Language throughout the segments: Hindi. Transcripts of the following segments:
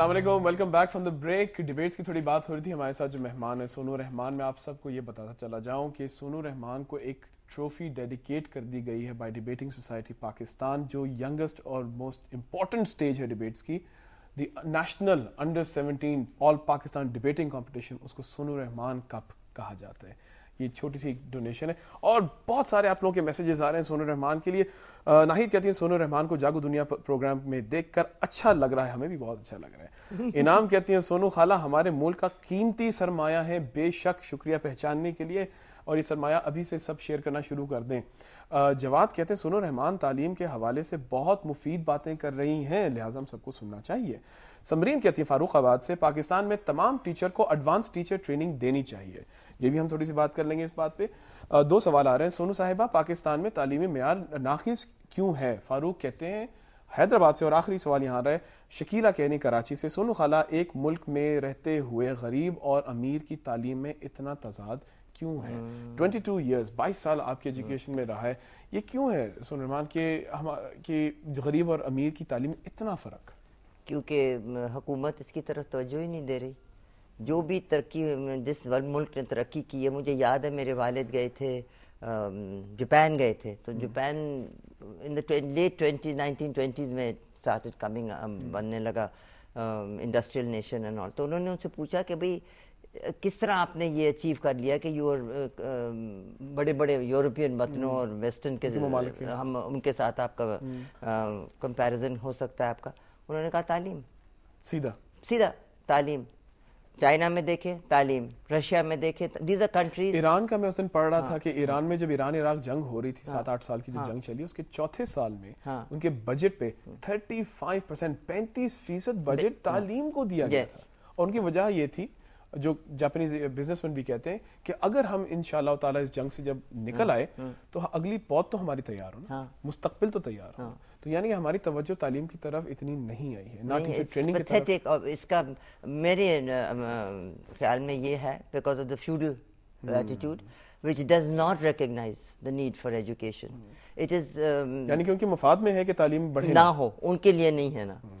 अल्लाम welcome back from the break debates की थोड़ी बात हो रही थी हमारे साथ जो मेहमान है सोनू रहमान मैं आप सबको ये बताता चला जाऊं कि सोनू रहमान को एक ट्रॉफी डेडिकेट कर दी गई है बाय डिबेटिंग सोसाइटी पाकिस्तान जो यंगेस्ट और मोस्ट इम्पॉर्टेंट स्टेज है डिबेट्स की the national under seventeen all Pakistan debating competition उसको सोनू रहमान कप कहा जाता है ये छोटी सी डोनेशन है और बहुत सारे आप लोगों के मैसेजेस आ रहे हैं सोनू रहमान के लिए नाहिद कहती है सोनू रहमान को जागो दुनिया प्रोग्राम में देखकर अच्छा लग रहा है हमें भी बहुत अच्छा लग रहा है इनाम कहती है सोनू खाला हमारे मुल्क का कीमती सरमाया है बेशक शुक्रिया पहचानने के लिए और ये सरमाया अभी से सब शेयर करना शुरू कर दें जवाब कहते हैं सुनो रहमान तालीम के हवाले से बहुत मुफीद बातें कर रही हैं लिहाजा हम सबको सुनना चाहिए समरीन कहती फारूक आबाद से पाकिस्तान में तमाम टीचर को एडवांस टीचर ट्रेनिंग देनी चाहिए ये भी हम थोड़ी सी बात कर लेंगे इस बात पे दो सवाल आ रहे हैं सोनू साहिबा पाकिस्तान में तालीमी मैार नाखिज क्यों है फारूक कहते हैं हैदराबाद से और आखिरी सवाल यहाँ रहा है शकीला कहनी कराची से सोनू खाला एक मुल्क में रहते हुए गरीब और अमीर की तालीम में इतना तजाद क्यों है हम्म। ट्वेंटी टू ईयर्स बाईस साल आपके एजुकेशन हम्म। में रहा है ये क्यों है सोनरमान के हम कि गरीब और अमीर की तालीम में इतना फ़र्क क्योंकि हुकूमत इसकी तरफ तोज्जो ही नहीं दे रही जो भी तरक्की जिस मुल्क ने तरक्की की है मुझे याद है मेरे वालिद गए थे जापान गए थे तो hmm. Japan in the late twenty nineteen twenties में स्टार्टेड हम्म। कमिंग बनने लगा इंडस्ट्रियल नेशन एंड ऑल तो उन्होंने उनसे पूछा कि भाई किस तरह आपने ये अचीव कर लिया कि यूर बड़े बड़े यूरोपियन वतनों हम्म। और वेस्टर्न के हम उनके साथ आपका कंपैरिजन हो सकता है आपका उन्होंने कहा तालीम सीधा सीधा तालीम चाइना में देखे तालीम रशिया में देखे दीज अ कंट्री ईरान का मैं उस दिन पढ़ रहा हाँ, था कि ईरान में जब ईरान इराक जंग हो रही थी हाँ, सात आठ साल की जो हाँ, जंग चली उसके चौथे साल में हाँ, उनके बजट पे थर्टी फाइव परसेंट पैंतीस फीसद बजट हाँ। तालीम हाँ, को दिया गया था और उनकी वजह ये थी जो जापानीज बिजनेसमैन भी कहते हैं कि अगर हम इन ताला इस जंग से जब निकल हाँ। आए हाँ। तो अगली पौध तो हमारी तैयार हो ना मुस्तकबिल तो तैयार हो तो यानी हमारी तवज्जो तालीम की तरफ इतनी नहीं आई है ना टीचर ट्रेनिंग की तरफ और इसका मेरे ख्याल में ये है because of the feudal attitude which does not recognise the need for education it is is um, यानी क्योंकि मफाद में है कि तालीम बढ़े ना हो उनके लिए नहीं है ना hmm.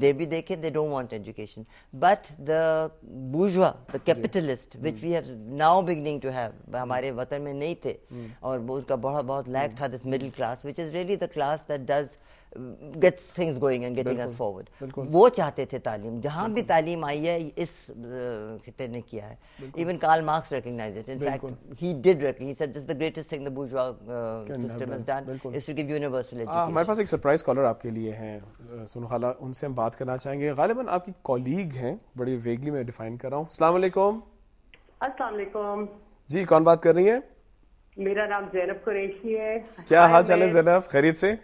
they be they can they don't want education but the bourgeois the capitalist hmm. which we are now beginning to have mm. hamare vatan mein nahi the mm. aur uska bahut bahut lack mm. this middle class which is really the class that does gets things going and getting us forward वो चाहते थे तालीम जहाँ भी तालीम आई है इस खिते ने किया है even Karl Marx recognise it in fact he did this the greatest thing the bourgeois system has done is to give universal education हमारे पास एक सरप्राइज कॉलर आपके लिए है सुनो उनसे हम बात करना चाहेंगे गालिबा आपकी कॉलीग हैं बड़ी वेगली मैं डिफाइन कर रहा हूँ अस्सलाम वालेकुम अस्सलाम वालेकुम जी कौन बात कर रही है मेरा नाम जैनब कुरैशी है क्या हाल चाल है जैनब खरीद से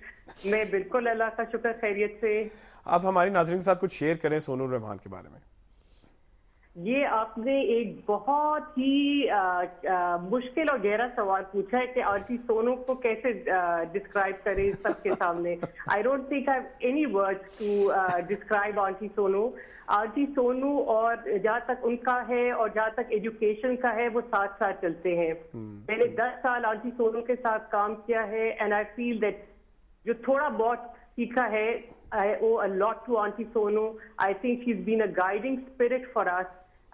मैं बिल्कुल अल्लाह का शुक्र खैरियत से आप हमारी नाजरन के साथ कुछ शेयर करें सोनू रहमान के बारे में ये आपने एक बहुत ही आ, आ, मुश्किल और गहरा सवाल पूछा है कि आरती सोनू को कैसे डिस्क्राइब करें सबके सामने I don't think I have any words to describe Aarti Sonu Aarti Sonu और जहाँ तक उनका है और जहाँ तक एजुकेशन का है वो साथ साथ चलते हैं हम्म। मैंने दस साल आरती सोनू के साथ काम किया है एंड आई फील दैट जो थोड़ा बहुत सीखा है I owe a lot to Auntie Sonu. I think she's been a guiding spirit for us.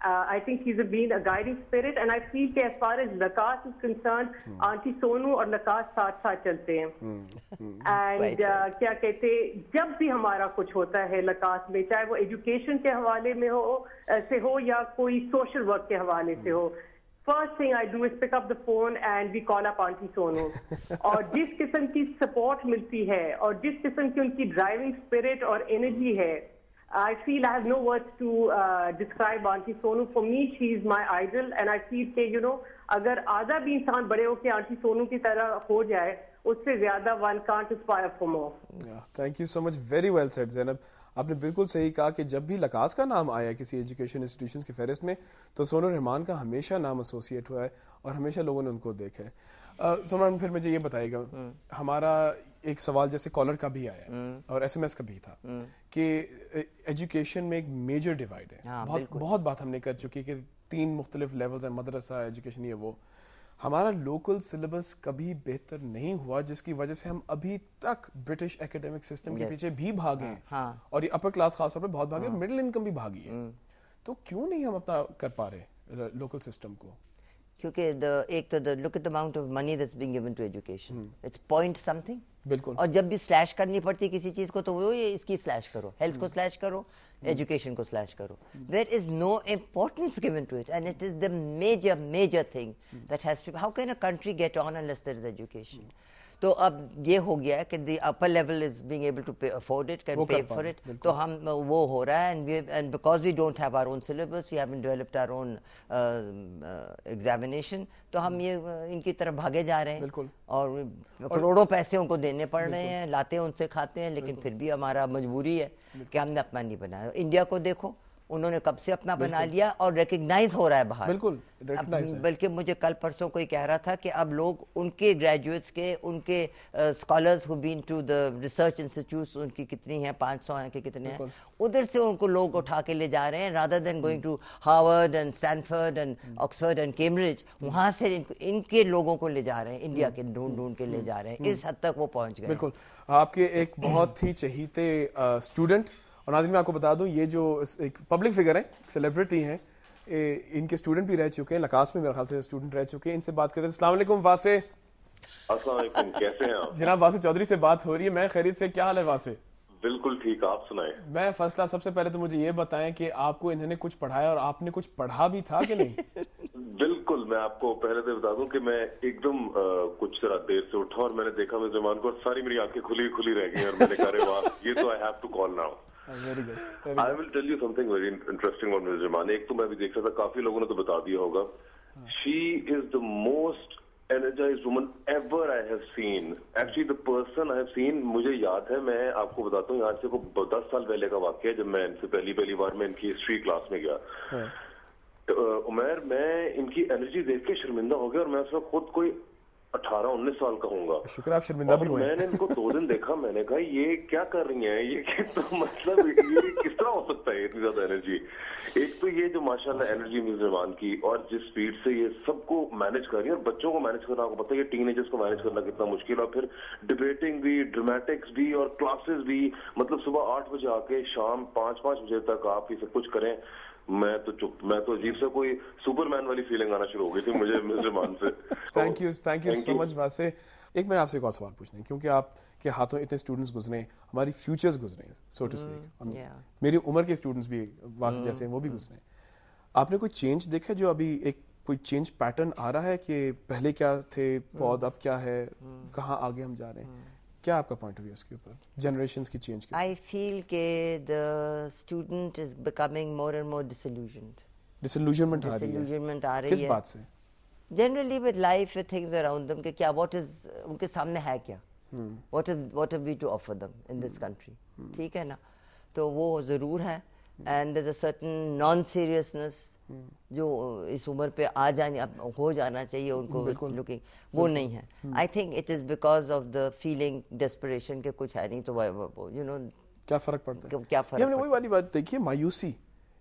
Uh, I think she's been a guiding spirit, and I feel that as far as Nakas is concerned, hmm. Auntie Sonu और Nakas साथ साथ चलते हैं. Hmm. Hmm. And right, uh, right. क्या कहते जब भी हमारा कुछ होता है Nakas में, चाहे वो education के हवाले में हो से हो या कोई social work के हवाले hmm. से हो. first thing I do is pick up the phone and we call up Auntie Sonu. और जिस किस्म की support मिलती है और जिस किस्म की उनकी driving spirit और energy है I feel I have no words to uh, describe Auntie Sonu. For me, she is my idol and I feel that you know अगर आधा भी इंसान बड़े होकर Auntie Sonu की तरह हो जाए उससे ज्यादा one can't aspire for more thank you so much very well said Zainab आपने बिल्कुल सही कहा कि जब भी लकास का नाम आया किसी एजुकेशन इंस्टीट्यूशन की फहरिस्त में तो सोनू रहमान का हमेशा नाम एसोसिएट हुआ है और हमेशा लोगों ने उनको देखा है सोमान फिर मुझे ये बताएगा हम्म। हमारा एक सवाल जैसे कॉलर का भी आया हम्म। और एसएमएस का भी था हम्म। कि एजुकेशन में एक मेजर डिवाइड है हाँ, बहुत बहुत बात हमने कर चुकी है कि तीन मुख्तलिफ लेवल्स हैं मदरसा एजुकेशन ये वो हमारा लोकल सिलेबस कभी बेहतर नहीं हुआ जिसकी वजह से हम अभी तक ब्रिटिश एकेडमिक सिस्टम के पीछे भी भागे हैं हाँ. और ये अपर क्लास खासतौर पर बहुत भागे हाँ. मिडिल इनकम भी भागी है हम्म। तो क्यों नहीं हम अपना कर पा रहे लोकल सिस्टम को क्योंकि the, एक तो look at the amount of money that's being given to education it's point something बिल्कुल और जब भी स्लैश करनी पड़ती किसी चीज को तो वो ये इसकी स्लैश करो हेल्थ hmm. को स्लैश करो एजुकेशन hmm. को स्लैश करो there is no importance given to it and it is the major major thing that has to how can a country get on unless there is education तो अब ये हो गया है कि the upper level is being able to pay afford it can pay for it तो हम वो हो रहा है and we and because we don't have our own syllabus we have developed our own examination तो हम hmm. ये uh, इनकी तरफ भागे जा रहे हैं और करोड़ों पैसे उनको देने पड़ रहे हैं लाते हैं उनसे खाते हैं लेकिन फिर भी हमारा मजबूरी है कि हमने अपना नहीं बनाया इंडिया को देखो उन्होंने कब से अपना बना लिया और रिकग्नाइज हो रहा है बाहर बिल्कुल बल्कि मुझे कल परसों कोई कह रहा था कि अब लोग उनके ग्रेजुएट्स के उनके scholars who been to the research institute उनकी कितनी हैं पाँच सौ हैं कि कितने हैं उधर से उनको लोग उठा के ले जा रहे हैं rather than going to Harvard and Stanford and Oxford and Cambridge वहाँ से इनके लोगों को ले जा रहे हैं इंडिया के हम्म। ढूंढ ढूंढ के ले हम्म। जा रहे हैं हम्म। इस हद तक वो पहुँच गए बिल्कुल आपके एक बहुत ही चहीते स्टूडेंट और नाजन मैं आपको बता दूँ ये जो एक पब्लिक फिगर है एक सेलिब्रिटी हैं इनके स्टूडेंट भी रह चुके हैं लकास में मेरे ख्याल से स्टूडेंट रह चुके हैं इनसे बात करते हैं असलम वासे कैसे हैं आप जनाब वासे चौधरी से बात हो रही है मैं खरीद से क्या हाल है वासे बिल्कुल ठीक आप सुनाए मैं फसला सबसे पहले तो मुझे ये बताएं कि आपको इन्होंने कुछ पढ़ाया और आपने कुछ पढ़ा भी था कि नहीं बिल्कुल मैं आपको पहले से तो बता दूं कि मैं एकदम कुछ जरा देर से उठा और मैंने देखा मेरे जमान को सारी मेरी आंखें खुली खुली रह गई और मैंने कहा वाह ये तो I have to call now I will tell you something very interesting on miss जमाने एक तो मैं अभी देख रहा था काफी लोगों ने तो बता दिया होगा she is the most energise woman ever I have seen actually the person I have seen मुझे याद है मैं आपको बताता हूँ यहाँ से वो दस साल पहले का वाक्य है जब मैं इनसे पहली पहली बार मैं इनकी हिस्ट्री क्लास में गया हाँ। तो, उमेर मैं इनकी एनर्जी देख के शर्मिंदा हो गया और मैं उस खुद कोई अठारह उन्नीस साल का होऊंगा शुक्र शर्मिंदा भी हुए मैंने इनको दो दिन देखा मैंने कहा ये क्या कर रही है ये तो मतलब ये किस तरह हो सकता है इतनी ज्यादा एनर्जी एक तो ये जो माशाल्लाह एनर्जी अच्छा। निर्माण की और जिस स्पीड से ये सबको मैनेज कर रही है और बच्चों को मैनेज करना आपको पता है ये टीन को मैनेज करना कितना मुश्किल और फिर डिबेटिंग भी ड्रामेटिक्स भी और क्लासेस भी मतलब सुबह आठ बजे आके शाम पांच पांच बजे तक आप ये सब कुछ करें मैं तो चुप मैं तो अजीब सा कोई सुपरमैन वाली फीलिंग आना शुरू हो गई थी मुझे मिजरमान से thank you thank you so much वासे एक मैंने आपसे एक और सवाल पूछना है क्योंकि आप के हाथों इतने स्टूडेंट्स गुजरे हमारी फ्यूचर्स गुजरे सो टू स्पीक मेरी उम्र के स्टूडेंट्स भी वासे जैसे वो भी mm, गुजरे mm. आपने कोई चेंज देखा जो अभी एक कोई चेंज पैटर्न आ रहा है कि पहले क्या थे mm. पौध अब क्या है कहाँ आगे हम जा रहे हैं क्या आपका पॉइंट ऑफ व्यू इसके ऊपर जनरेशन की चेंज की आई फील के the student is becoming more and more disillusioned disillusionment आ रही है आ रही किस है? बात से generally with life with things around them कि क्या व्हाट इज उनके सामने है क्या what is what have we to offer them in this country ठीक है ना तो वो जरूर है and there is a certain non seriousness जो इस उम्र पे आ जाने हो जाना चाहिए उनको लुकिंग वो नहीं है I think it is because of the feeling desperation के कुछ है नहीं तो वो यू नो क्या फर्क पड़ता है क्या फर्क वही वाली बात देखिए मायूसी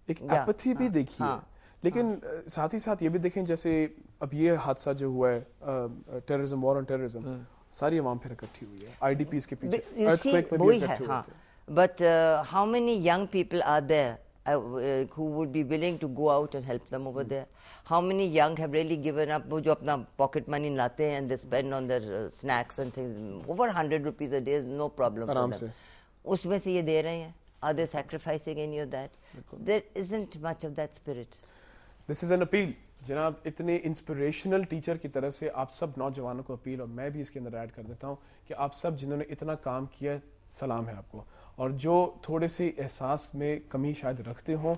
एक एपथी भी हाँ, देखी है हाँ, लेकिन हाँ, साथ ही साथ ये भी देखें जैसे अब ये हादसा जो हुआ है टेररिज्म वॉर ऑन टेररिज्म सारी आवाम फिर इकट्ठी हुई है आईडीपीस के पीछे अर्थक्वेक भी इकट्ठी हुई but how many young people are there Uh, uh, who would be willing to go out and help them over mm. there? How many young have really given up, who apna pocket money late and they spend on their uh, snacks and things? Over 100 rupees a day is no problem Aram for them. Se. Usme se ye de rahe Are they sacrificing any of that? There isn't much of that spirit. This is an appeal. जनाब इतने इंस्पिरेशनल टीचर की तरह से आप सब नौजवानों को अपील और मैं भी इसके अंदर ऐड कर देता हूँ कि आप सब जिन्होंने इतना काम किया सलाम है आपको और जो थोड़े से एहसास में कमी शायद रखते हों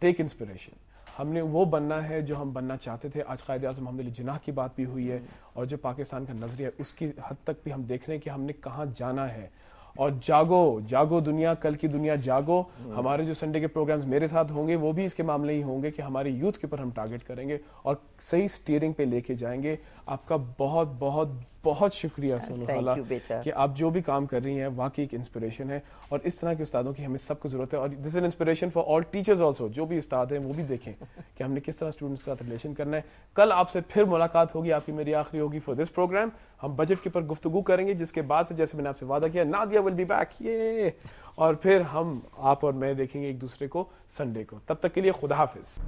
टेक इंस्पिरेशन हमने वो बनना है जो हम बनना चाहते थे आज कायद अजम हमद जिनाह की बात भी हुई है और जो पाकिस्तान का नजरिया उसकी हद तक भी हम देख रहे हैं कि हमने कहाँ जाना है और जागो जागो दुनिया कल की दुनिया जागो हमारे जो संडे के प्रोग्राम्स मेरे साथ होंगे वो भी इसके मामले ही होंगे कि हमारे यूथ के ऊपर हम टारगेट करेंगे और सही स्टीयरिंग पे लेके जाएंगे आपका बहुत बहुत बहुत शुक्रिया सोनू खाला कि आप जो भी काम कर रही हैं वाकई एक इंस्पिरेशन है और इस तरह के उस्तादों की हमें सबको जरूरत है और this is inspiration for all teachers also जो भी उस्ताद हैं वो भी देखें कि हमने किस तरह स्टूडेंट्स के साथ रिलेशन करना है कल आपसे फिर मुलाकात होगी आपकी मेरी आखिरी होगी फॉर दिस प्रोग्राम हम बजट के ऊपर गुफ्तु करेंगे जिसके बाद से जैसे मैंने आपसे वादा किया ना दिया विल बी बैक ये और फिर हम आप और मैं देखेंगे एक दूसरे को संडे को तब तक के लिए खुदा हाफिज़